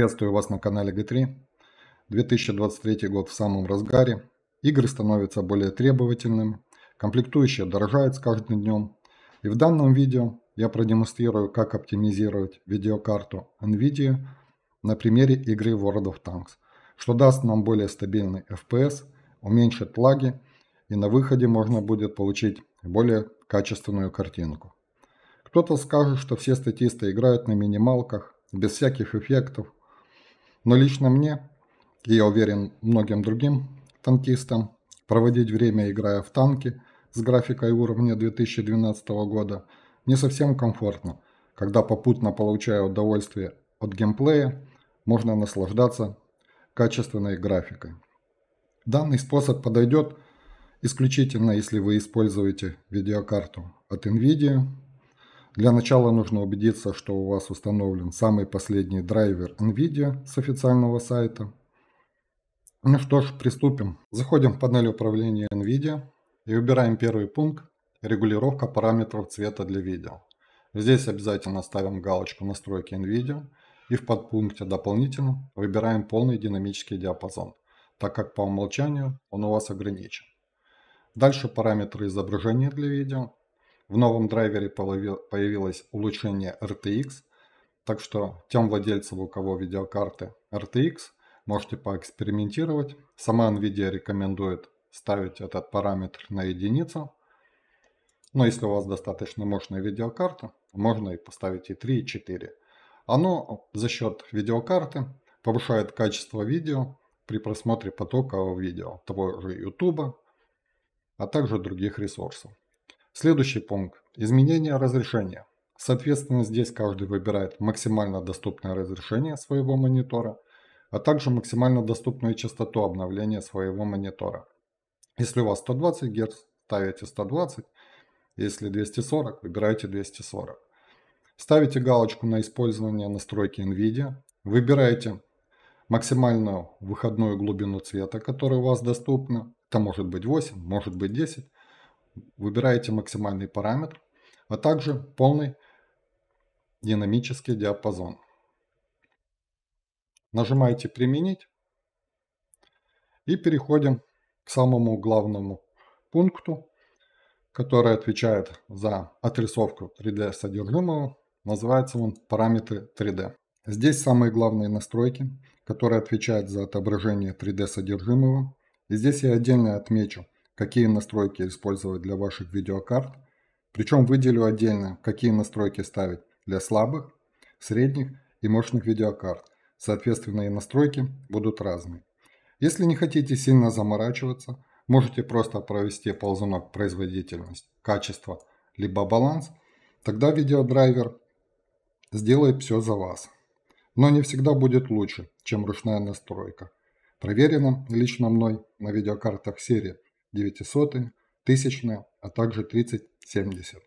Приветствую вас на канале G3. 2023 год в самом разгаре. Игры становятся более требовательными, комплектующие дорожают с каждым днем. И в данном видео я продемонстрирую, как оптимизировать видеокарту NVIDIA на примере игры World of Tanks, что даст нам более стабильный FPS, уменьшит лаги и на выходе можно будет получить более качественную картинку. Кто-то скажет, что все статисты играют на минималках, без всяких эффектов, но лично мне, и я уверен многим другим танкистам, проводить время, играя в танки с графикой уровня 2012 года, не совсем комфортно, когда попутно получая удовольствие от геймплея, можно наслаждаться качественной графикой. Данный способ подойдет исключительно, если вы используете видеокарту от NVIDIA для начала нужно убедиться, что у вас установлен самый последний драйвер NVIDIA с официального сайта. Ну что ж, приступим. Заходим в панель управления NVIDIA и выбираем первый пункт «Регулировка параметров цвета для видео». Здесь обязательно ставим галочку «Настройки NVIDIA» и в подпункте «Дополнительно» выбираем полный динамический диапазон, так как по умолчанию он у вас ограничен. Дальше параметры изображения для видео в новом драйвере появилось улучшение RTX, так что тем владельцам, у кого видеокарты RTX, можете поэкспериментировать. Сама NVIDIA рекомендует ставить этот параметр на единицу. Но если у вас достаточно мощная видеокарта, можно и поставить и 3, и 4. Оно за счет видеокарты повышает качество видео при просмотре потокового видео, того же YouTube, а также других ресурсов. Следующий пункт – изменение разрешения. Соответственно, здесь каждый выбирает максимально доступное разрешение своего монитора, а также максимально доступную частоту обновления своего монитора. Если у вас 120 Гц, ставите 120, если 240, выбираете 240. Ставите галочку на использование настройки NVIDIA, выбираете максимальную выходную глубину цвета, которая у вас доступна, это может быть 8, может быть 10, Выбираете максимальный параметр, а также полный динамический диапазон. Нажимаете «Применить» и переходим к самому главному пункту, который отвечает за отрисовку 3D содержимого. Называется он «Параметры 3D». Здесь самые главные настройки, которые отвечают за отображение 3D содержимого. И здесь я отдельно отмечу какие настройки использовать для ваших видеокарт. Причем выделю отдельно, какие настройки ставить для слабых, средних и мощных видеокарт. Соответственно, и настройки будут разные. Если не хотите сильно заморачиваться, можете просто провести ползунок производительность, качество, либо баланс, тогда видеодрайвер сделает все за вас. Но не всегда будет лучше, чем ручная настройка. Проверено лично мной на видеокартах серии 900, 1000, а также 3070.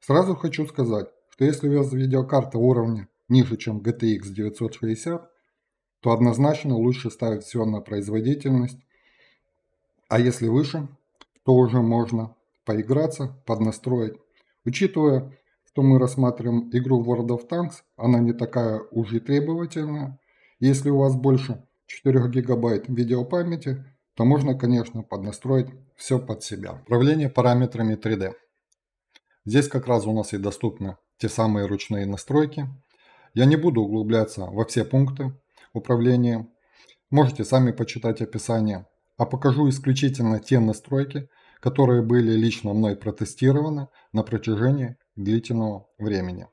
Сразу хочу сказать, что если у вас видеокарта уровня ниже, чем GTX 960, то однозначно лучше ставить все на производительность, а если выше, то уже можно поиграться, поднастроить. Учитывая, что мы рассматриваем игру World of Tanks, она не такая уж и требовательная. Если у вас больше 4 гигабайт видеопамяти, то можно, конечно, поднастроить все под себя. Управление параметрами 3D. Здесь как раз у нас и доступны те самые ручные настройки. Я не буду углубляться во все пункты управления. Можете сами почитать описание. А покажу исключительно те настройки, которые были лично мной протестированы на протяжении длительного времени.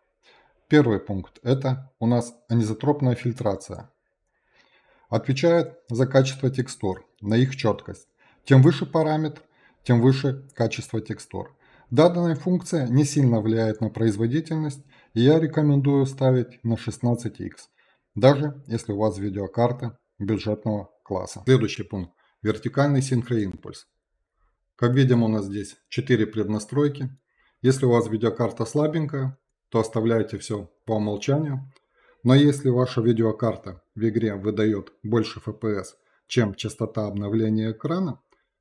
Первый пункт – это у нас анизотропная фильтрация. Отвечает за качество текстур, на их четкость. Тем выше параметр, тем выше качество текстур. Данная функция не сильно влияет на производительность, и я рекомендую ставить на 16x, даже если у вас видеокарта бюджетного класса. Следующий пункт – вертикальный синхроимпульс. Как видим, у нас здесь 4 преднастройки. Если у вас видеокарта слабенькая, то оставляйте все по умолчанию. Но если ваша видеокарта в игре выдает больше FPS, чем частота обновления экрана,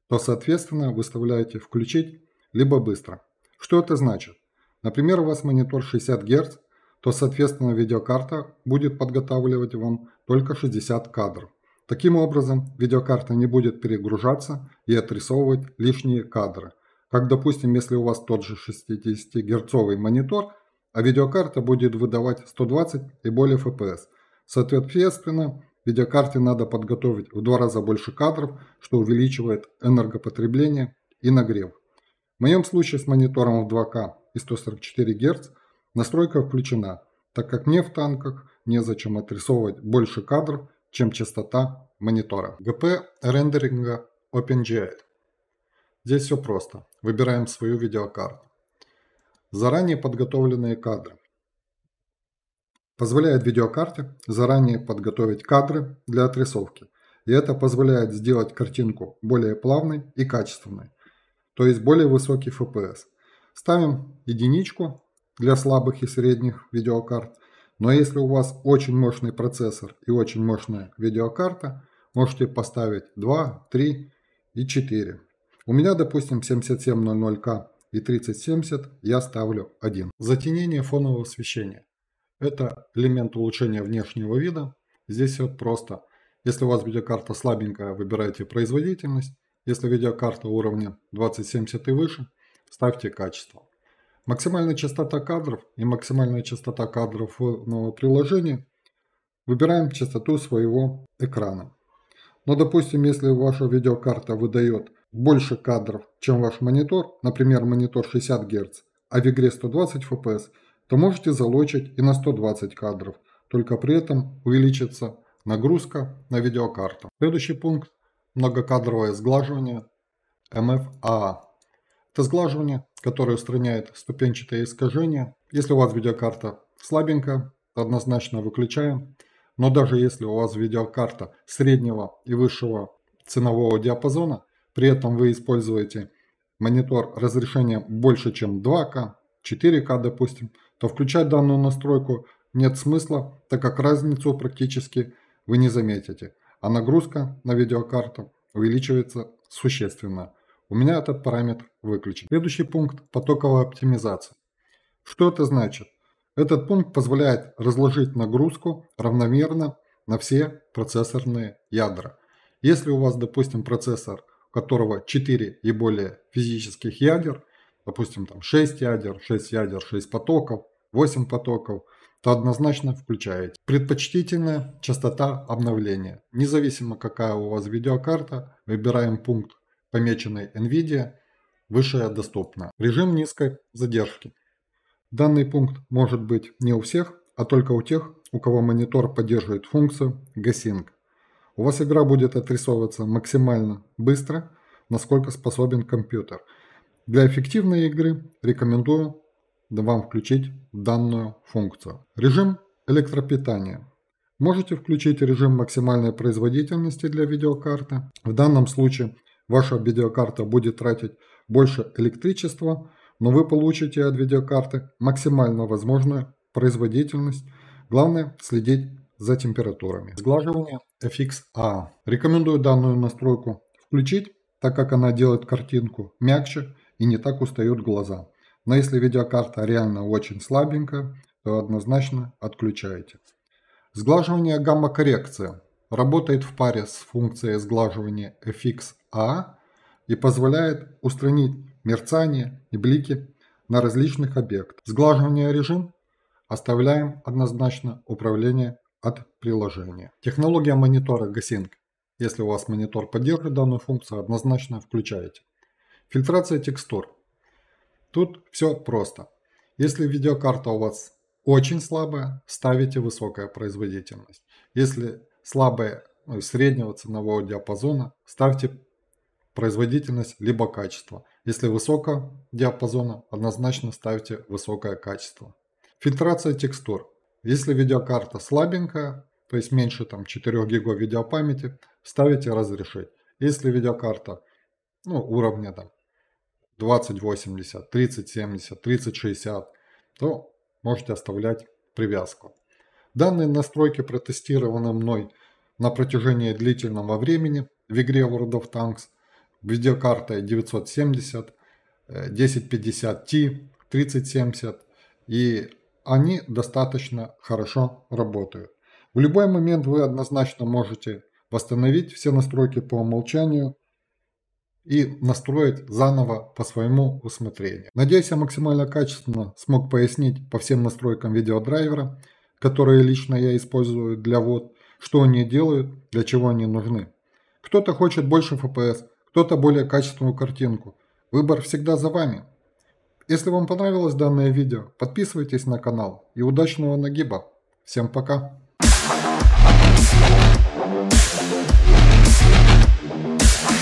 то, соответственно, выставляете «Включить» либо «Быстро». Что это значит? Например, у вас монитор 60 Гц, то, соответственно, видеокарта будет подготавливать вам только 60 кадров. Таким образом, видеокарта не будет перегружаться и отрисовывать лишние кадры. Как, допустим, если у вас тот же 60-герцовый монитор – а видеокарта будет выдавать 120 и более FPS. Соответственно, видеокарте надо подготовить в два раза больше кадров, что увеличивает энергопотребление и нагрев. В моем случае с монитором в 2К и 144 Гц настройка включена, так как мне в танках незачем отрисовывать больше кадров, чем частота монитора. ГП рендеринга OpenGL. Здесь все просто. Выбираем свою видеокарту заранее подготовленные кадры. Позволяет видеокарте заранее подготовить кадры для отрисовки. И это позволяет сделать картинку более плавной и качественной, то есть более высокий FPS. Ставим единичку для слабых и средних видеокарт. Но если у вас очень мощный процессор и очень мощная видеокарта, можете поставить 2, 3 и 4. У меня, допустим, 7700К и 3070 я ставлю 1. Затенение фонового освещения. Это элемент улучшения внешнего вида. Здесь все просто. Если у вас видеокарта слабенькая, выбирайте производительность. Если видеокарта уровня 2070 и выше, ставьте качество. Максимальная частота кадров и максимальная частота кадров нового приложения. Выбираем частоту своего экрана. Но ну, допустим, если ваша видеокарта выдает больше кадров, чем ваш монитор, например, монитор 60 Гц, а в игре 120 FPS, то можете залочить и на 120 кадров, только при этом увеличится нагрузка на видеокарту. Следующий пункт – многокадровое сглаживание MFAA. Это сглаживание, которое устраняет ступенчатые искажения. Если у вас видеокарта слабенькая, однозначно выключаем. Но даже если у вас видеокарта среднего и высшего ценового диапазона – при этом вы используете монитор разрешением больше, чем 2К, 4К, допустим, то включать данную настройку нет смысла, так как разницу практически вы не заметите, а нагрузка на видеокарту увеличивается существенно. У меня этот параметр выключен. Следующий пункт – потоковая оптимизация. Что это значит? Этот пункт позволяет разложить нагрузку равномерно на все процессорные ядра. Если у вас, допустим, процессор – у которого 4 и более физических ядер, допустим, там 6 ядер, 6 ядер, 6 потоков, 8 потоков, то однозначно включаете. Предпочтительная частота обновления. Независимо какая у вас видеокарта, выбираем пункт, помеченный NVIDIA, высшая доступна. Режим низкой задержки. Данный пункт может быть не у всех, а только у тех, у кого монитор поддерживает функцию Gasync. У вас игра будет отрисовываться максимально быстро, насколько способен компьютер. Для эффективной игры рекомендую вам включить данную функцию. Режим электропитания. Можете включить режим максимальной производительности для видеокарты. В данном случае ваша видеокарта будет тратить больше электричества, но вы получите от видеокарты максимально возможную производительность. Главное следить за температурами. Сглаживание FXA. Рекомендую данную настройку включить, так как она делает картинку мягче и не так устают глаза. Но если видеокарта реально очень слабенькая, то однозначно отключайте. Сглаживание гамма-коррекция работает в паре с функцией сглаживания FXA и позволяет устранить мерцание и блики на различных объектах. Сглаживание режим оставляем однозначно управление от приложения. Технология монитора Gasync. Если у вас монитор поддерживает данную функцию, однозначно включаете. Фильтрация текстур. Тут все просто. Если видеокарта у вас очень слабая, ставите высокая производительность. Если слабая, ну, среднего ценового диапазона, ставьте производительность либо качество. Если высокого диапазона, однозначно ставьте высокое качество. Фильтрация текстур. Если видеокарта слабенькая, то есть меньше там, 4 гига видеопамяти, ставите разрешить. Если видеокарта ну, уровня там, 2080, 3070, 3060, то можете оставлять привязку. Данные настройки протестированы мной на протяжении длительного времени в игре World of Tanks видеокартой 970, 1050T, 3070 и они достаточно хорошо работают. В любой момент вы однозначно можете восстановить все настройки по умолчанию и настроить заново по своему усмотрению. Надеюсь, я максимально качественно смог пояснить по всем настройкам видеодрайвера, которые лично я использую для вот, что они делают, для чего они нужны. Кто-то хочет больше FPS, кто-то более качественную картинку. Выбор всегда за вами. Если вам понравилось данное видео, подписывайтесь на канал и удачного нагиба. Всем пока!